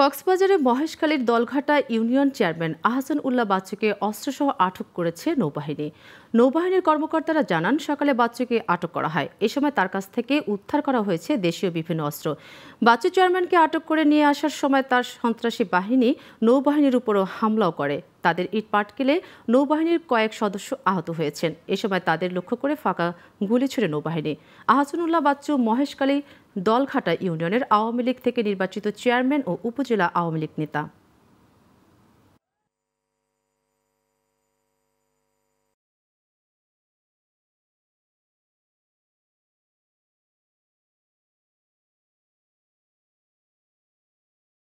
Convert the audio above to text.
কক্সবাজারের মহেশখালীর Dalghata union chairman Ahsan Ullah বাচ্চুকে অস্ত্রসহ আটক করেছে নৌবাহিনী নৌবাহিনীর কর্মকর্তারা জানান সকালে বাচ্চুকে আটক করা হয় এ সময় তার কাছ থেকে উদ্ধার করা হয়েছে দেশীয় বিভিন্ন অস্ত্র বাচ্চু চেয়ারম্যানকে আটক করে নিয়ে আসার সময় তার সন্ত্রাসী বাহিনী নৌবাহিনীর উপরও হামলাও করে তাদের ইট পাটকেলে নৌবাহিনীর কয়েক সদস্য আহত হয়েছেন এ সময় তাদের লক্ষ্য করে ফাঁকা গুলি ছুড়ে নৌবাহিনী আহসানুল্লাহ বাচ্চু মহেশকালী দলঘাটা ইউনিয়নের আওয়ামী লীগ থেকে নির্বাচিত চেয়ারম্যান ও উপজেলা আওয়ামী লীগ নেতা